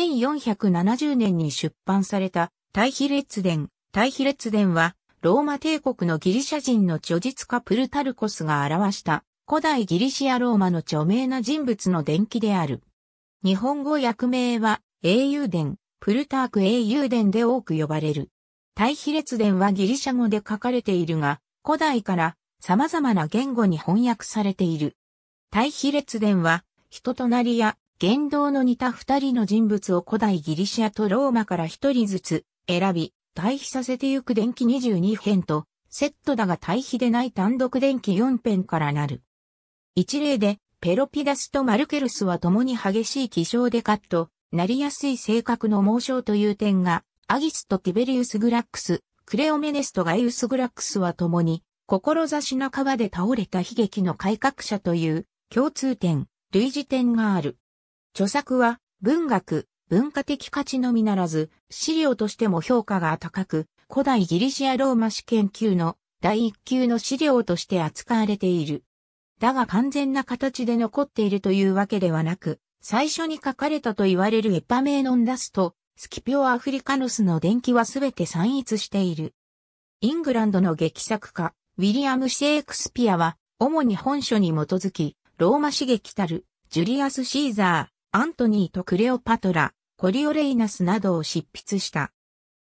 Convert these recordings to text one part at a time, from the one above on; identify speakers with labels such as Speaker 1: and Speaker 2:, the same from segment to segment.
Speaker 1: 1470年に出版された対比列伝。対比列伝は、ローマ帝国のギリシャ人の著述家プルタルコスが表した古代ギリシアローマの著名な人物の伝記である。日本語訳名は英雄伝、プルターク英雄伝で多く呼ばれる。対比列伝はギリシャ語で書かれているが、古代から様々な言語に翻訳されている。対比列伝は人となりや言動の似た二人の人物を古代ギリシアとローマから一人ずつ選び、対比させてゆく電気22編と、セットだが対比でない単独電気4編からなる。一例で、ペロピダスとマルケルスは共に激しい気象でカット、なりやすい性格の猛将という点が、アギスとティベリウス・グラックス、クレオメネスとガイウス・グラックスは共に、志半ばで倒れた悲劇の改革者という共通点、類似点がある。著作は文学、文化的価値のみならず、資料としても評価が高く、古代ギリシアローマ史研究の第一級の資料として扱われている。だが完全な形で残っているというわけではなく、最初に書かれたと言われるエパメーノンダスと、スキピオアフリカノスの伝記はすべて散逸している。イングランドの劇作家、ウィリアム・シェイクスピアは、主に本書に基づき、ローマ刺激たる、ジュリアス・シーザー、アントニーとクレオパトラ、コリオレイナスなどを執筆した。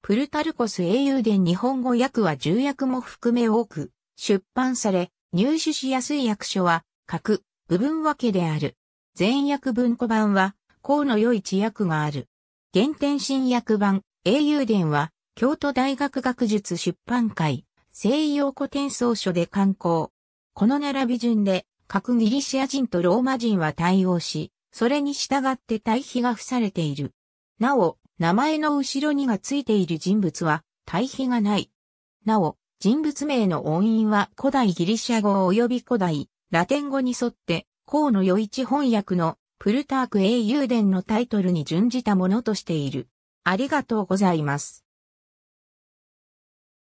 Speaker 1: プルタルコス英雄伝日本語訳は重訳も含め多く出版され、入手しやすい役所は、各部分分けである。全訳文庫版は、項の良い知訳がある。原点新訳版、英雄伝は、京都大学学術出版会、西洋古典奏書で刊行。この並び順で、各ギリシア人とローマ人は対応し、それに従って対比が付されている。なお、名前の後ろにがついている人物は対比がない。なお、人物名の音韻は古代ギリシャ語及び古代、ラテン語に沿って、河野余一翻訳のプルターク英雄伝のタイトルに準じたものとしている。ありがとうございます。